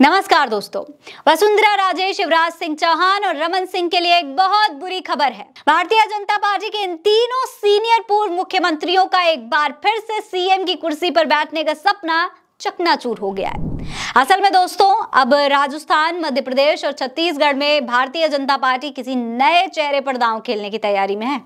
नमस्कार दोस्तों वसुंधरा राजे शिवराज सिंह चौहान और रमन सिंह के लिए एक बहुत बुरी खबर है भारतीय जनता पार्टी के इन तीनों सीनियर पूर्व मुख्यमंत्रियों का एक बार फिर से सीएम की कुर्सी पर बैठने का सपना चकनाचूर हो गया है असल में दोस्तों अब राजस्थान मध्य प्रदेश और छत्तीसगढ़ में भारतीय जनता पार्टी किसी नए चेहरे पर दांव खेलने की तैयारी में है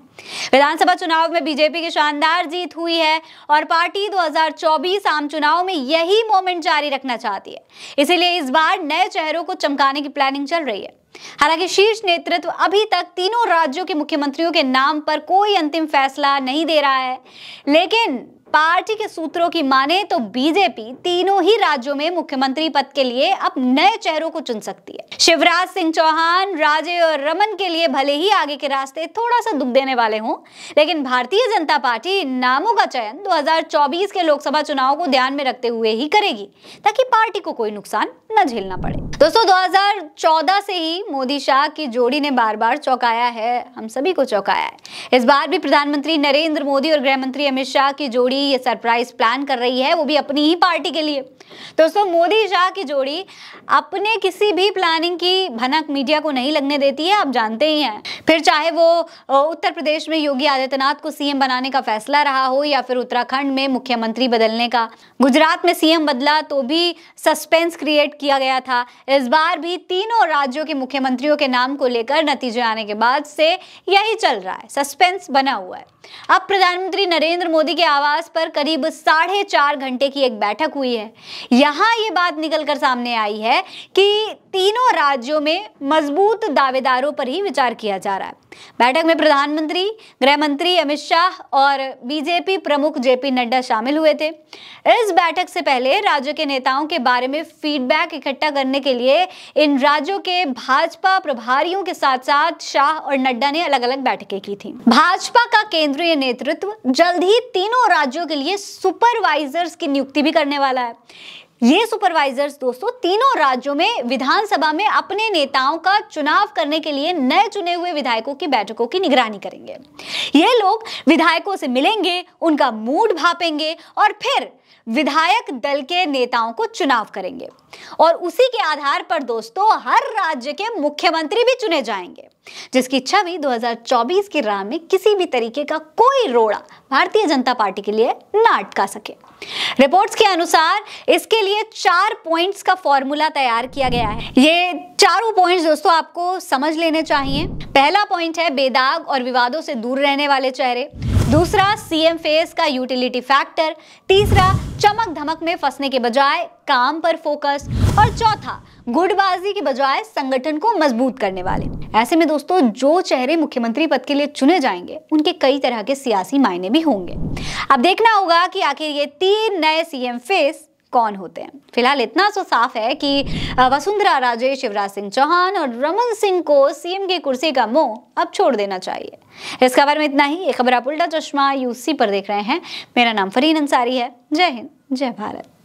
विधानसभा चुनाव में बीजेपी की शानदार जीत हुई है और पार्टी 2024 आम चुनाव में यही मोमेंट जारी रखना चाहती है इसीलिए इस बार नए चेहरों को चमकाने की प्लानिंग चल रही है हालांकि शीर्ष नेतृत्व अभी तक तीनों राज्यों के मुख्यमंत्रियों के नाम पर कोई अंतिम फैसला नहीं दे रहा है लेकिन पार्टी के सूत्रों की माने तो बीजेपी तीनों ही राज्यों में मुख्यमंत्री पद के लिए अब नए चेहरों को चुन सकती है शिवराज सिंह चौहान राजे और रमन के लिए भले ही आगे के रास्ते थोड़ा सा दुख देने वाले हों लेकिन भारतीय जनता पार्टी नामों का चयन 2024 के लोकसभा चुनाव को ध्यान में रखते हुए ही करेगी ताकि पार्टी को कोई नुकसान न झेलना पड़े दोस्तों दो से ही मोदी शाह की जोड़ी ने बार बार चौकाया है हम सभी को चौकाया है इस बार भी प्रधानमंत्री नरेंद्र मोदी और गृह मंत्री अमित शाह की जोड़ी ये सरप्राइज प्लान कर रही है वो भी अपनी ही पार्टी के लिए दोस्तों मोदी शाह की जोड़ी अपने किसी भी प्लानिंग की भनक मीडिया को नहीं लगने देती है आप जानते ही हैं फिर चाहे वो उत्तर प्रदेश में योगी आदित्यनाथ को सीएम बनाने का फैसला रहा हो या फिर उत्तराखंड में मुख्यमंत्री बदलने का गुजरात में सीएम बदला तो भी सस्पेंस क्रिएट किया गया था इस बार भी तीनों राज्यों के मुख्यमंत्रियों के नाम को लेकर नतीजे आने के बाद से यही चल रहा है सस्पेंस बना हुआ है अब प्रधानमंत्री नरेंद्र मोदी के आवास पर करीब साढ़े चार घंटे की एक बैठक हुई है यहां ये बात निकलकर सामने आई है कि तीनों राज्यों में मजबूत दावेदारों पर ही विचार किया जा रहा है बैठक में प्रधानमंत्री गृह मंत्री अमित शाह और बीजेपी प्रमुख जेपी नड्डा शामिल हुए थे इस बैठक से पहले राज्यों के नेताओं के बारे में फीडबैक इकट्ठा करने के लिए इन राज्यों के भाजपा प्रभारियों के साथ साथ शाह और नड्डा ने अलग अलग बैठकें की थी भाजपा का केंद्रीय नेतृत्व जल्द ही तीनों राज्यों के लिए सुपरवाइजर्स की नियुक्ति भी करने वाला है ये सुपरवाइजर्स दोस्तों तीनों राज्यों में विधानसभा में अपने नेताओं का चुनाव करने के लिए नए चुने हुए विधायकों की बैठकों की निगरानी करेंगे ये लोग विधायकों से मिलेंगे उनका मूड भापेंगे और फिर विधायक दल के नेताओं को चुनाव करेंगे और उसी के आधार पर दोस्तों हर राज्य के मुख्यमंत्री भी चुने जाएंगे जिसकी छवि 2024 की राह में किसी भी तरीके का कोई रोड़ा भारतीय जनता पार्टी के लिए ना अटका सके रिपोर्ट्स के अनुसार इसके लिए चार पॉइंट्स का फॉर्मूला तैयार किया गया है ये चारों पॉइंट्स दोस्तों आपको समझ लेने चाहिए पहला पॉइंट है बेदाग और विवादों से दूर रहने वाले चेहरे दूसरा सीएम फेस का यूटिलिटी फैक्टर तीसरा चमक धमक में फंसने के बजाय काम पर फोकस और चौथा गुटबाजी के बजाय संगठन को मजबूत करने वाले ऐसे में दोस्तों जो चेहरे मुख्यमंत्री पद के लिए चुने जाएंगे उनके कई तरह के सियासी मायने भी होंगे अब देखना होगा कि आखिर ये तीन नए सीएम फेस कौन होते हैं फिलहाल इतना तो साफ है कि वसुंधरा राजे शिवराज सिंह चौहान और रमन सिंह को सीएम की कुर्सी का मोह अब छोड़ देना चाहिए इस खबर में इतना ही ये खबर आप उल्टा चश्मा यूसी पर देख रहे हैं मेरा नाम फरीन अंसारी है जय हिंद जय भारत